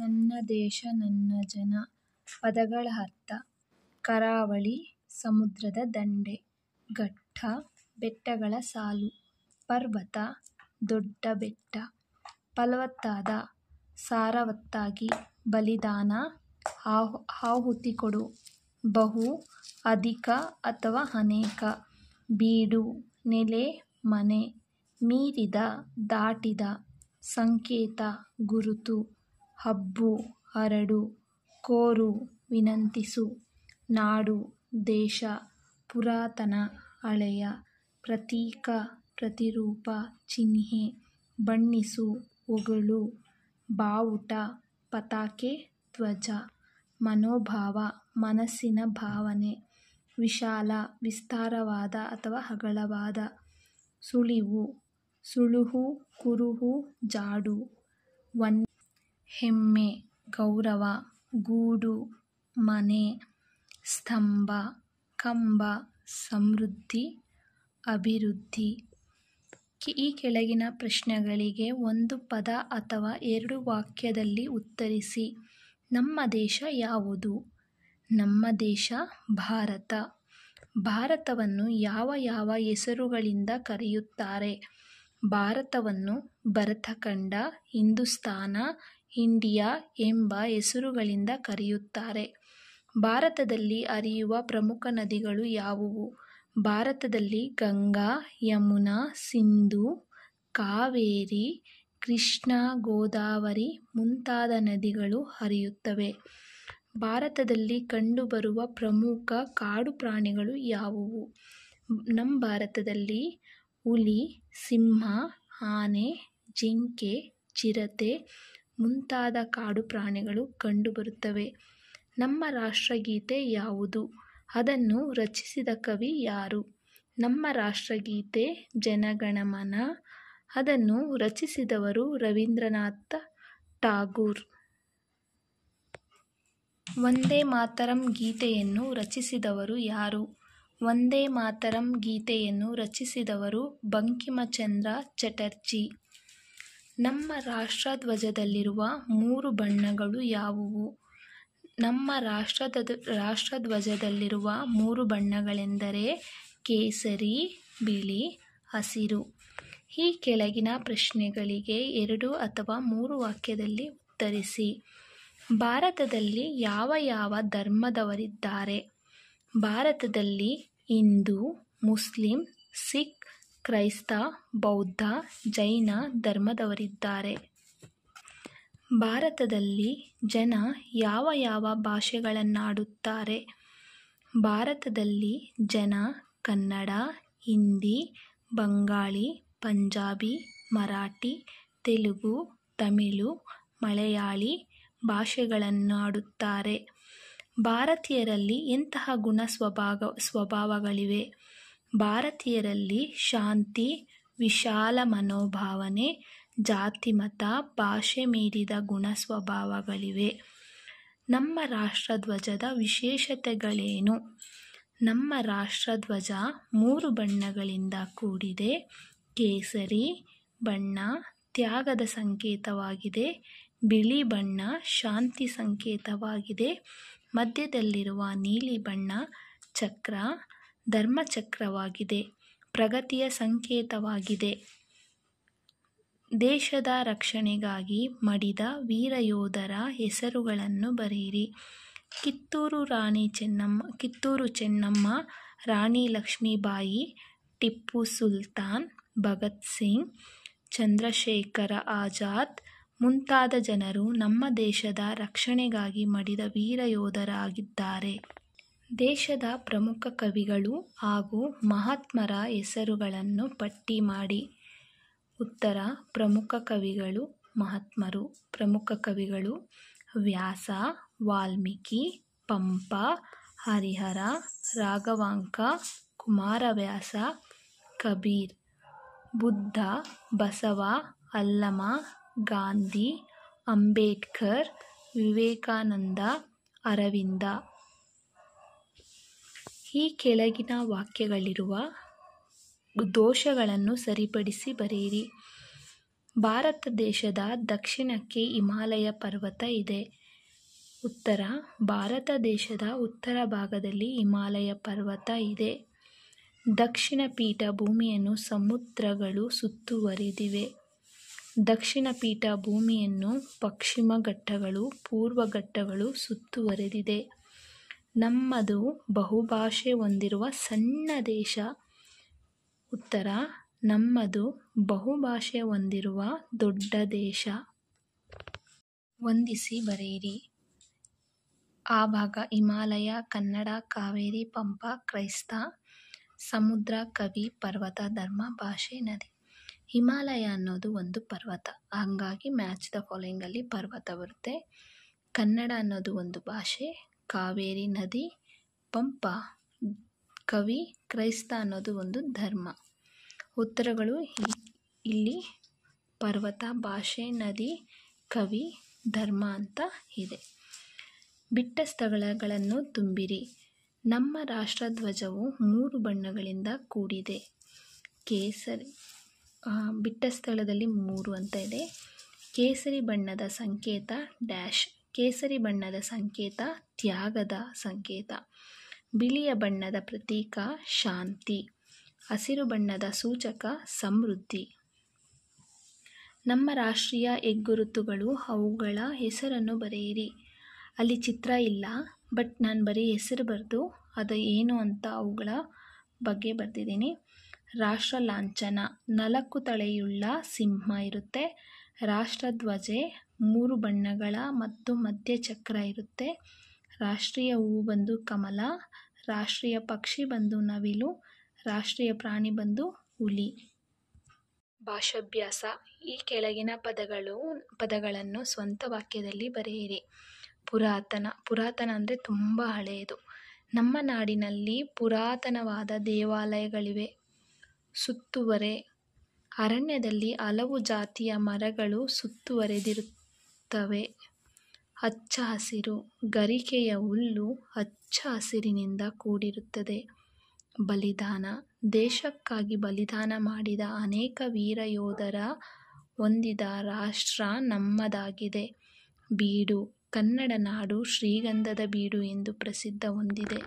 ನನ್ನ ದೇಶ ನನ್ನ ಜನ ಪದಗಳ ಅರ್ಥ ಕರಾವಳಿ ಸಮುದ್ರದ ದಂಡೆ ಘಟ್ಟ ಬೆಟ್ಟಗಳ ಸಾಲು ಪರ್ವತ ದೊಡ್ಡ ಬೆಟ್ಟ ಫಲವತ್ತಾದ ಸಾರವತ್ತಾಗಿ ಬಲಿದಾನ ಆಹು ಆಹುತಿ ಕೊಡು ಬಹು ಅಧಿಕ ಅಥವಾ ಅನೇಕ ಬೀಡು ನೆಲೆ ಮನೆ ಮೀರಿದ ದಾಟಿದ ಸಂಕೇತ ಗುರುತು ಹಬ್ಬು ಹರಡು ಕೋರು ವಿನಂತಿಸು ನಾಡು ದೇಶ ಪುರಾತನ ಹಳೆಯ ಪ್ರತೀಕ ಪ್ರತಿರೂಪ ಚಿಹ್ನೆ ಬಣ್ಣಿಸು ಹೊಗಳು ಬಾವುಟ ಪತಾಕೆ ಧ್ವಜ ಮನೋಭಾವ ಮನಸ್ಸಿನ ಭಾವನೆ ವಿಶಾಲ ವಿಸ್ತಾರವಾದ ಅಥವಾ ಹಗಳವಾದ ಸುಳಿವು ಸುಳುಹು ಕುರುಹು ಜಾಡು ಒನ್ ಹೆಮ್ಮೆ ಗೌರವ ಗೂಡು ಮನೆ ಸ್ತಂಭ ಕಂಬ ಸಮೃದ್ಧಿ ಅಭಿವೃದ್ಧಿ ಈ ಕೆಳಗಿನ ಪ್ರಶ್ನೆಗಳಿಗೆ ಒಂದು ಪದ ಅಥವಾ ಎರಡು ವಾಕ್ಯದಲ್ಲಿ ಉತ್ತರಿಸಿ ನಮ್ಮ ದೇಶ ಯಾವುದು ನಮ್ಮ ದೇಶ ಭಾರತ ಭಾರತವನ್ನು ಯಾವ ಯಾವ ಹೆಸರುಗಳಿಂದ ಕರೆಯುತ್ತಾರೆ ಭಾರತವನ್ನು ಭರತಖಂಡ ಹಿಂದೂಸ್ತಾನ ಇಂಡಿಯಾ ಎಂಬ ಹೆಸರುಗಳಿಂದ ಕರೆಯುತ್ತಾರೆ ಭಾರತದಲ್ಲಿ ಹರಿಯುವ ಪ್ರಮುಖ ನದಿಗಳು ಯಾವುವು ಭಾರತದಲ್ಲಿ ಗಂಗಾ ಯಮುನಾ ಸಿಂಧು ಕಾವೇರಿ ಕೃಷ್ಣ ಗೋದಾವರಿ ಮುಂತಾದ ನದಿಗಳು ಹರಿಯುತ್ತವೆ ಭಾರತದಲ್ಲಿ ಕಂಡುಬರುವ ಪ್ರಮುಖ ಕಾಡು ಪ್ರಾಣಿಗಳು ಯಾವುವು ನಮ್ಮ ಭಾರತದಲ್ಲಿ ಹುಲಿ ಸಿಂಹ ಆನೆ ಜಿಂಕೆ ಚಿರತೆ ಮುಂತಾದ ಕಾಡು ಪ್ರಾಣಿಗಳು ಕಂಡುಬರುತ್ತವೆ ನಮ್ಮ ರಾಷ್ಟ್ರಗೀತೆ ಯಾವುದು ಅದನ್ನು ರಚಿಸಿದ ಕವಿ ಯಾರು ನಮ್ಮ ರಾಷ್ಟ್ರಗೀತೆ ಜನಗಣಮನ ಅದನ್ನು ರಚಿಸಿದವರು ರವೀಂದ್ರನಾಥ ಟಾಗೂರ್ ವಂದೇ ಮಾತರಂ ಗೀತೆಯನ್ನು ರಚಿಸಿದವರು ಯಾರು ವಂದೇ ಮಾತರಂ ಗೀತೆಯನ್ನು ರಚಿಸಿದವರು ಬಂಕಿಮಚಂದ್ರ ಚಟರ್ಜಿ ನಮ್ಮ ರಾಷ್ಟ್ರಧ್ವಜದಲ್ಲಿರುವ ಮೂರು ಬಣ್ಣಗಳು ಯಾವುವು ನಮ್ಮ ರಾಷ್ಟ್ರದ ರಾಷ್ಟ್ರಧ್ವಜದಲ್ಲಿರುವ ಮೂರು ಬಣ್ಣಗಳೆಂದರೆ ಕೇಸರಿ ಬಿಳಿ ಹಸಿರು ಈ ಕೆಳಗಿನ ಪ್ರಶ್ನೆಗಳಿಗೆ ಎರಡು ಅಥವಾ ಮೂರು ವಾಕ್ಯದಲ್ಲಿ ಉತ್ತರಿಸಿ ಭಾರತದಲ್ಲಿ ಯಾವ ಯಾವ ಧರ್ಮದವರಿದ್ದಾರೆ ಭಾರತದಲ್ಲಿ ಹಿಂದೂ ಮುಸ್ಲಿಂ ಸಿಖ್ ಕ್ರೈಸ್ತ ಬೌದ್ಧ ಜೈನ ಧರ್ಮದವರಿದ್ದಾರೆ ಭಾರತದಲ್ಲಿ ಜನ ಯಾವ ಯಾವ ಭಾಷೆಗಳನ್ನಾಡುತ್ತಾರೆ ಭಾರತದಲ್ಲಿ ಜನ ಕನ್ನಡ ಹಿಂದಿ ಬಂಗಾಳಿ ಪಂಜಾಬಿ ಮರಾಠಿ ತೆಲುಗು ತಮಿಳು ಮಲಯಾಳಿ ಭಾಷೆಗಳನ್ನಾಡುತ್ತಾರೆ ಭಾರತೀಯರಲ್ಲಿ ಎಂತಹ ಗುಣ ಸ್ವಭಾವ ಸ್ವಭಾವಗಳಿವೆ ಭಾರತೀಯರಲ್ಲಿ ಶಾಂತಿ ವಿಶಾಲ ಮನೋಭಾವನೆ ಜಾತಿಮತ ಭಾಷೆ ಮೀರಿದ ಗುಣ ಸ್ವಭಾವಗಳಿವೆ ನಮ್ಮ ರಾಷ್ಟ್ರಧ್ವಜದ ವಿಶೇಷತೆಗಳೇನು ನಮ್ಮ ರಾಷ್ಟ್ರಧ್ವಜ ಮೂರು ಬಣ್ಣಗಳಿಂದ ಕೂಡಿದೆ ಕೇಸರಿ ಬಣ್ಣ ತ್ಯಾಗದ ಸಂಕೇತವಾಗಿದೆ ಬಿಳಿ ಬಣ್ಣ ಶಾಂತಿ ಸಂಕೇತವಾಗಿದೆ ಮಧ್ಯದಲ್ಲಿರುವ ನೀಲಿ ಬಣ್ಣ ಚಕ್ರ ಧರ್ಮಚಕ್ರವಾಗಿದೆ ಪ್ರಗತಿಯ ಸಂಕೇತವಾಗಿದೆ ದೇಶದ ರಕ್ಷಣೆಗಾಗಿ ಮಡಿದ ವೀರಯೋಧರ ಹೆಸರುಗಳನ್ನು ಬರೆಯಿರಿ ಕಿತ್ತೂರು ರಾಣಿ ಚೆನ್ನಮ್ಮ ಕಿತ್ತೂರು ಚೆನ್ನಮ್ಮ ರಾಣಿ ಲಕ್ಷ್ಮೀಬಾಯಿ ಟಿಪ್ಪು ಸುಲ್ತಾನ್ ಭಗತ್ ಸಿಂಗ್ ಚಂದ್ರಶೇಖರ ಆಜಾದ್ ಮುಂತಾದ ಜನರು ನಮ್ಮ ದೇಶದ ರಕ್ಷಣೆಗಾಗಿ ಮಡಿದ ವೀರಯೋಧರಾಗಿದ್ದಾರೆ ದೇಶದ ಪ್ರಮುಖ ಕವಿಗಳು ಹಾಗೂ ಮಹಾತ್ಮರ ಹೆಸರುಗಳನ್ನು ಪಟ್ಟಿ ಮಾಡಿ ಉತ್ತರ ಪ್ರಮುಖ ಕವಿಗಳು ಮಹಾತ್ಮರು ಪ್ರಮುಖ ಕವಿಗಳು ವ್ಯಾಸ ವಾಲ್ಮೀಕಿ ಪಂಪ ಹರಿಹರ ರಾಘವಾಂಕ ಕುಮಾರವ್ಯಾಸ ಕಬೀರ್ ಬುದ್ಧ ಬಸವ ಅಲ್ಲಮ ಗಾಂಧಿ ಅಂಬೇಡ್ಕರ್ ವಿವೇಕಾನಂದ ಅರವಿಂದ ಈ ಕೆಳಗಿನ ವಾಕ್ಯಗಳಿರುವ ದೋಷಗಳನ್ನು ಸರಿಪಡಿಸಿ ಬರೆಯಿರಿ ಭಾರತ ದೇಶದ ದಕ್ಷಿಣಕ್ಕೆ ಹಿಮಾಲಯ ಪರ್ವತ ಇದೆ ಉತ್ತರ ಭಾರತ ದೇಶದ ಉತ್ತರ ಭಾಗದಲ್ಲಿ ಹಿಮಾಲಯ ಪರ್ವತ ಇದೆ ದಕ್ಷಿಣ ಪೀಠ ಭೂಮಿಯನ್ನು ಸಮುದ್ರಗಳು ಸುತ್ತುವರಿದಿವೆ ದಕ್ಷಿಣ ಪೀಠ ಭೂಮಿಯನ್ನು ಪಶ್ಚಿಮ ಘಟ್ಟಗಳು ಪೂರ್ವ ಘಟ್ಟಗಳು ಸುತ್ತುವರೆದಿದೆ ನಮ್ಮದು ಬಹುಭಾಷೆ ಹೊಂದಿರುವ ಸಣ್ಣ ದೇಶ ಉತ್ತರ ನಮ್ಮದು ಬಹುಭಾಷೆ ಹೊಂದಿರುವ ದೊಡ್ಡ ದೇಶ ಹೊಂದಿಸಿ ಬರೆಯಿರಿ ಆ ಭಾಗ ಹಿಮಾಲಯ ಕನ್ನಡ ಕಾವೇರಿ ಪಂಪ ಕ್ರೈಸ್ತ ಸಮುದ್ರ ಕವಿ ಪರ್ವತ ಧರ್ಮ ಭಾಷೆ ನದಿ ಹಿಮಾಲಯ ಅನ್ನೋದು ಒಂದು ಪರ್ವತ ಹಾಗಾಗಿ ಮ್ಯಾಚ್ ದ ಫಾಲೋಯಿಂಗಲ್ಲಿ ಪರ್ವತ ಬರುತ್ತೆ ಕನ್ನಡ ಅನ್ನೋದು ಒಂದು ಭಾಷೆ ಕಾವೇರಿ ನದಿ ಪಂಪ ಕವಿ ಕ್ರೈಸ್ತ ಅನ್ನೋದು ಒಂದು ಧರ್ಮ ಉತ್ತರಗಳು ಇಲ್ಲಿ ಪರ್ವತ ಭಾಷೆ ನದಿ ಕವಿ ಧರ್ಮ ಅಂತ ಇದೆ ಬಿಟ್ಟ ಸ್ಥಳಗಳನ್ನು ತುಂಬಿರಿ ನಮ್ಮ ರಾಷ್ಟ್ರಧ್ವಜವು ಮೂರು ಬಣ್ಣಗಳಿಂದ ಕೂಡಿದೆ ಕೇಸರಿ ಬಿಟ್ಟ ಸ್ಥಳದಲ್ಲಿ ಮೂರು ಅಂತ ಇದೆ ಕೇಸರಿ ಬಣ್ಣದ ಸಂಕೇತ ಡ್ಯಾಶ್ ಕೇಸರಿ ಬಣ್ಣದ ಸಂಕೇತ ತ್ಯಾಗದ ಸಂಕೇತ ಬಿಳಿಯ ಬಣ್ಣದ ಪ್ರತೀಕ ಶಾಂತಿ ಹಸಿರು ಬಣ್ಣದ ಸೂಚಕ ಸಮೃದ್ಧಿ ನಮ್ಮ ರಾಷ್ಟ್ರೀಯ ಹೆಗ್ಗುರುತುಗಳು ಅವುಗಳ ಹೆಸರನ್ನು ಬರೆಯಿರಿ ಅಲ್ಲಿ ಚಿತ್ರ ಇಲ್ಲ ಬಟ್ ನಾನು ಬರೀ ಹೆಸರು ಬರೆದು ಅದು ಏನು ಅಂತ ಅವುಗಳ ಬಗ್ಗೆ ಬರ್ತಿದ್ದೀನಿ ರಾಷ್ಟ್ರ ಲಾಂಛನ ನಾಲ್ಕು ತಳೆಯುಳ್ಳ ಸಿಂಹ ಇರುತ್ತೆ ರಾಷ್ಟ್ರಧ್ವಜೆ ಮೂರು ಬಣ್ಣಗಳ ಮತ್ತು ಮಧ್ಯ ಚಕ್ರ ಇರುತ್ತೆ ರಾಷ್ಟ್ರೀಯ ಹೂವು ಬಂದು ಕಮಲ ರಾಷ್ಟ್ರೀಯ ಪಕ್ಷಿ ಬಂದು ನವಿಲು ರಾಷ್ಟ್ರೀಯ ಪ್ರಾಣಿ ಬಂದು ಹುಲಿ ಭಾಷಾಭ್ಯಾಸ ಈ ಕೆಳಗಿನ ಪದಗಳು ಪದಗಳನ್ನು ಸ್ವಂತ ವಾಕ್ಯದಲ್ಲಿ ಬರೆಯಿರಿ ಪುರಾತನ ಪುರಾತನ ಅಂದರೆ ತುಂಬ ಹಳೆಯದು ನಮ್ಮ ನಾಡಿನಲ್ಲಿ ಪುರಾತನವಾದ ದೇವಾಲಯಗಳಿವೆ ಸುತ್ತುವರೆ ಅರಣ್ಯದಲ್ಲಿ ಹಲವು ಜಾತಿಯ ಮರಗಳು ಸುತ್ತುವರೆದಿರುತ್ತವೆ ಹಚ್ಚ ಹಸಿರು ಗರಿಕೆಯ ಹುಲ್ಲು ಹಚ್ಚ ಹಸಿರಿನಿಂದ ಕೂಡಿರುತ್ತದೆ ಬಲಿದಾನ ದೇಶಕ್ಕಾಗಿ ಬಲಿದಾನ ಮಾಡಿದ ಅನೇಕ ವೀರ ಯೋಧರ ಹೊಂದಿದ ರಾಷ್ಟ್ರ ನಮ್ಮದಾಗಿದೆ ಬೀಡು ಕನ್ನಡ ನಾಡು ಶ್ರೀಗಂಧದ ಬೀಡು ಎಂದು ಪ್ರಸಿದ್ಧ ಹೊಂದಿದೆ